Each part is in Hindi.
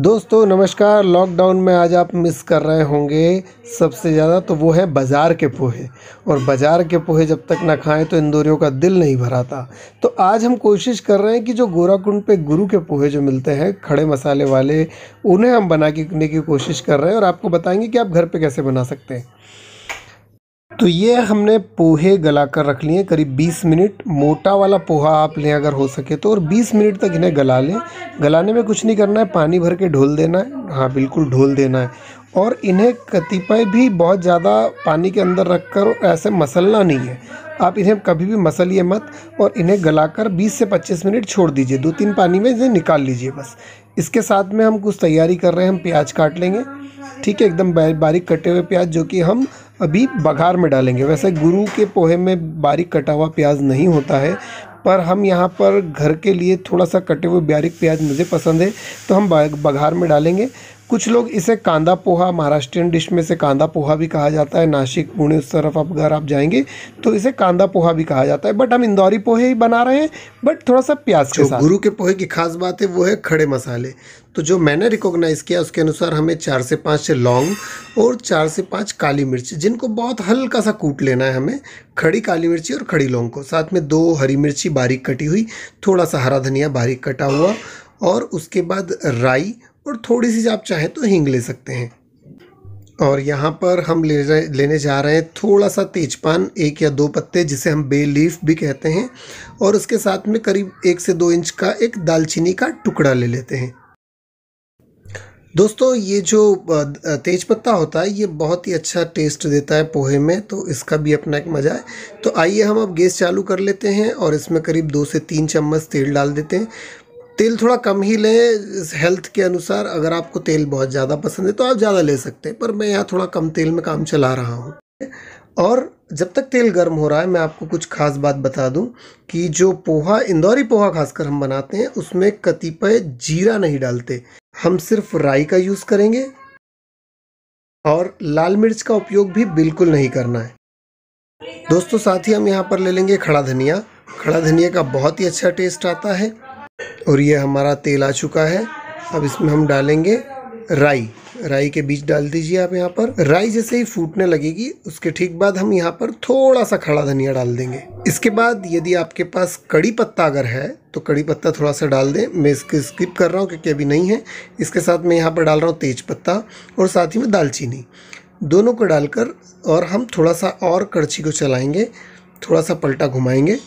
दोस्तों नमस्कार लॉकडाउन में आज आप मिस कर रहे होंगे सबसे ज़्यादा तो वो है बाज़ार के पोहे और बाज़ार के पोहे जब तक ना खाएं तो इंदौरियों का दिल नहीं भराता तो आज हम कोशिश कर रहे हैं कि जो गोराकुंड पे गुरु के पोहे जो मिलते हैं खड़े मसाले वाले उन्हें हम बना के की कोशिश कर रहे हैं और आपको बताएंगे कि आप घर पर कैसे बना सकते हैं तो ये हमने पोहे गला कर रख लिए करीब 20 मिनट मोटा वाला पोहा आप लें अगर हो सके तो और 20 मिनट तक इन्हें गला लें गलाने में कुछ नहीं करना है पानी भर के ढोल देना है हाँ बिल्कुल ढोल देना है और इन्हें कतिपय भी बहुत ज़्यादा पानी के अंदर रख कर ऐसे मसलना नहीं है आप इन्हें कभी भी मसलिए मत और इन्हें गलाकर 20 से 25 मिनट छोड़ दीजिए दो तीन पानी में इन्हें निकाल लीजिए बस इसके साथ में हम कुछ तैयारी कर रहे हैं हम प्याज काट लेंगे ठीक है एकदम बारीक कटे हुए प्याज जो कि हम अभी बघार में डालेंगे वैसे गुरु के पोहे में बारीक कटा हुआ प्याज नहीं होता है पर हम यहाँ पर घर के लिए थोड़ा सा कटे हुए बारीक प्याज मुझे पसंद है तो हम बघार में डालेंगे कुछ लोग इसे कांदा पोहा महाराष्ट्रियन डिश में से कांदा पोहा भी कहा जाता है नासिक पुणे उस तरफ आप अगर आप जाएंगे तो इसे कांदा पोहा भी कहा जाता है बट हम इंदौरी पोहे ही बना रहे हैं बट थोड़ा सा प्याज के साथ गुरु के पोहे की खास बात है वो है खड़े मसाले तो जो मैंने रिकॉग्नाइज़ किया उसके अनुसार हमें चार से पाँच लौंग और चार से पाँच काली मिर्च जिनको बहुत हल्का सा कूट लेना है हमें खड़ी काली मिर्ची और खड़ी लौंग को साथ में दो हरी मिर्ची बारीक कटी हुई थोड़ा सा हरा धनिया बारीक कटा हुआ और उसके बाद राई और थोड़ी सी आप चाहें तो हींग ले सकते हैं और यहाँ पर हम ले रहे लेने जा रहे हैं थोड़ा सा तेजपान एक या दो पत्ते जिसे हम बे लीफ भी कहते हैं और उसके साथ में करीब एक से दो इंच का एक दालचीनी का टुकड़ा ले लेते हैं दोस्तों ये जो तेज पत्ता होता है ये बहुत ही अच्छा टेस्ट देता है पोहे में तो इसका भी अपना एक मज़ा है तो आइए हम अब गैस चालू कर लेते हैं और इसमें करीब दो से तीन चम्मच तेल डाल देते हैं तेल थोड़ा कम ही लें हेल्थ के अनुसार अगर आपको तेल बहुत ज़्यादा पसंद है तो आप ज़्यादा ले सकते हैं पर मैं यहाँ थोड़ा कम तेल में काम चला रहा हूँ और जब तक तेल गर्म हो रहा है मैं आपको कुछ खास बात बता दूं कि जो पोहा इंदौरी पोहा खासकर हम बनाते हैं उसमें कतिपय जीरा नहीं डालते हम सिर्फ राई का यूज़ करेंगे और लाल मिर्च का उपयोग भी बिल्कुल नहीं करना है दोस्तों साथ ही हम यहाँ पर ले लेंगे खड़ा धनिया खड़ा धनिया का बहुत ही अच्छा टेस्ट आता है और ये हमारा तेल आ चुका है अब इसमें हम डालेंगे राई राई के बीज डाल दीजिए आप यहाँ पर राई जैसे ही फूटने लगेगी उसके ठीक बाद हम यहाँ पर थोड़ा सा खड़ा धनिया डाल देंगे इसके बाद यदि आपके पास कड़ी पत्ता अगर है तो कड़ी पत्ता थोड़ा सा डाल दें मैं इसके स्किप कर रहा हूँ क्योंकि अभी नहीं है इसके साथ मैं यहाँ पर डाल रहा हूँ तेज पत्ता और साथ ही में दालचीनी दोनों को डालकर और हम थोड़ा सा और कड़छी को चलाएँगे थोड़ा सा पलटा घुमाएँगे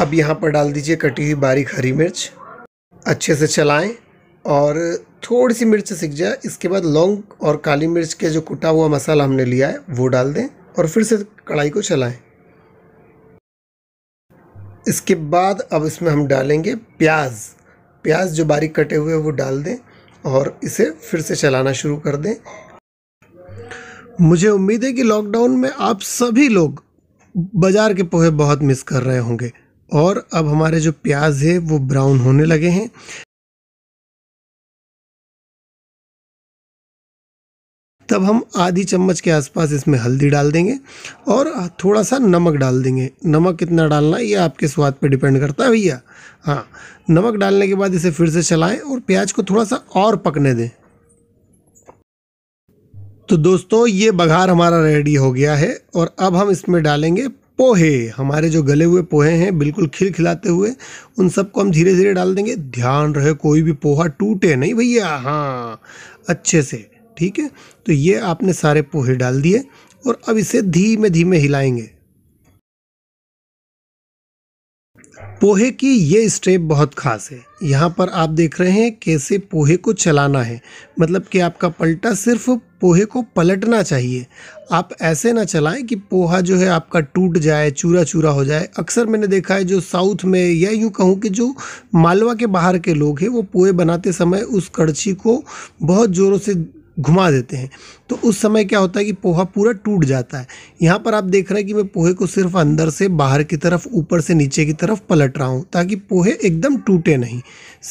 अब यहाँ पर डाल दीजिए कटी हुई बारीक हरी मिर्च अच्छे से चलाएं और थोड़ी सी मिर्च सीख जाए इसके बाद लौंग और काली मिर्च के जो कुटा हुआ मसाला हमने लिया है वो डाल दें और फिर से कढ़ाई को चलाएं इसके बाद अब इसमें हम डालेंगे प्याज प्याज जो बारीक कटे हुए वो डाल दें और इसे फिर से चलाना शुरू कर दें मुझे उम्मीद है कि लॉकडाउन में आप सभी लोग बाज़ार के पोहे बहुत मिस कर रहे होंगे और अब हमारे जो प्याज है वो ब्राउन होने लगे हैं तब हम आधी चम्मच के आसपास इसमें हल्दी डाल देंगे और थोड़ा सा नमक डाल देंगे नमक कितना डालना ये आपके स्वाद पे डिपेंड करता है भैया हाँ नमक डालने के बाद इसे फिर से चलाएं और प्याज को थोड़ा सा और पकने दें तो दोस्तों ये बघार हमारा रेडी हो गया है और अब हम इसमें डालेंगे पोहे हमारे जो गले हुए पोहे हैं बिल्कुल खिलखिलाते हुए उन सबको हम धीरे धीरे डाल देंगे ध्यान रहे कोई भी पोहा टूटे नहीं भैया हाँ अच्छे से ठीक है तो ये आपने सारे पोहे डाल दिए और अब इसे धीमे धीमे हिलाएंगे पोहे की ये स्टेप बहुत खास है यहाँ पर आप देख रहे हैं कैसे पोहे को चलाना है मतलब कि आपका पलटा सिर्फ पोहे को पलटना चाहिए आप ऐसे ना चलाएं कि पोहा जो है आपका टूट जाए चूरा चूरा हो जाए अक्सर मैंने देखा है जो साउथ में या यूँ कहूँ कि जो मालवा के बाहर के लोग हैं वो पोहे बनाते समय उस कड़छी को बहुत ज़ोरों से घुमा देते हैं तो उस समय क्या होता है कि पोहा पूरा टूट जाता है यहाँ पर आप देख रहे हैं कि मैं पोहे को सिर्फ अंदर से बाहर की तरफ ऊपर से नीचे की तरफ पलट रहा हूँ ताकि पोहे एकदम टूटे नहीं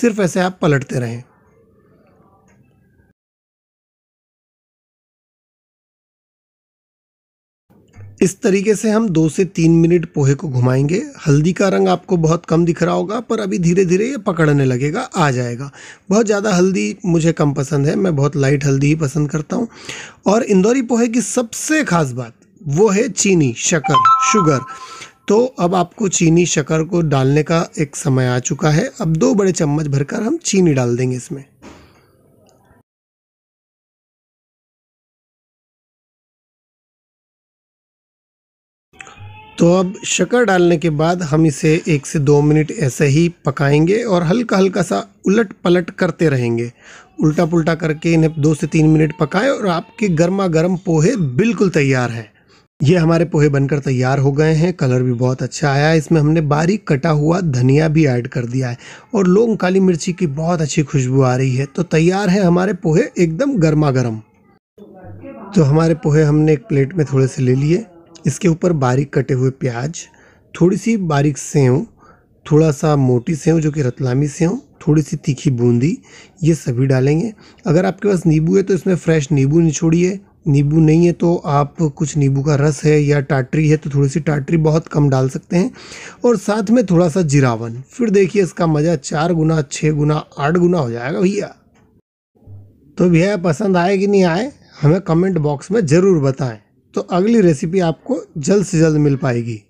सिर्फ ऐसे आप पलटते रहें इस तरीके से हम दो से तीन मिनट पोहे को घुमाएंगे हल्दी का रंग आपको बहुत कम दिख रहा होगा पर अभी धीरे धीरे ये पकड़ने लगेगा आ जाएगा बहुत ज़्यादा हल्दी मुझे कम पसंद है मैं बहुत लाइट हल्दी ही पसंद करता हूँ और इंदौरी पोहे की सबसे ख़ास बात वो है चीनी शक्कर शुगर तो अब आपको चीनी शक्कर को डालने का एक समय आ चुका है अब दो बड़े चम्मच भरकर हम चीनी डाल देंगे इसमें तो अब शक्कर डालने के बाद हम इसे एक से दो मिनट ऐसे ही पकाएंगे और हल्का हल्का सा उलट पलट करते रहेंगे उल्टा पुल्टा करके इन्हें दो से तीन मिनट पकाएं और आपके गर्मा गर्म पोहे बिल्कुल तैयार हैं ये हमारे पोहे बनकर तैयार हो गए हैं कलर भी बहुत अच्छा आया है इसमें हमने बारीक कटा हुआ धनिया भी ऐड कर दिया है और लोंग काली मिर्ची की बहुत अच्छी खुशबू आ रही है तो तैयार है हमारे पोहे एकदम गर्मा गर्म तो हमारे पोहे हमने एक प्लेट में थोड़े से ले लिए इसके ऊपर बारीक कटे हुए प्याज थोड़ी सी बारीक सेव थोड़ा सा मोटी सेव जो कि रतलामी सेव थोड़ी सी तीखी बूंदी ये सभी डालेंगे अगर आपके पास नींबू है तो इसमें फ्रेश नींबू निचोड़िए नींबू नहीं है तो आप कुछ नींबू का रस है या टाटरी है तो थोड़ी सी टाटरी बहुत कम डाल सकते हैं और साथ में थोड़ा सा जीरावन फिर देखिए इसका मज़ा चार गुना छः गुना आठ गुना हो जाएगा भैया तो भैया पसंद आए कि नहीं आए हमें कमेंट बॉक्स में ज़रूर बताएं तो अगली रेसिपी आपको जल्द से जल्द मिल पाएगी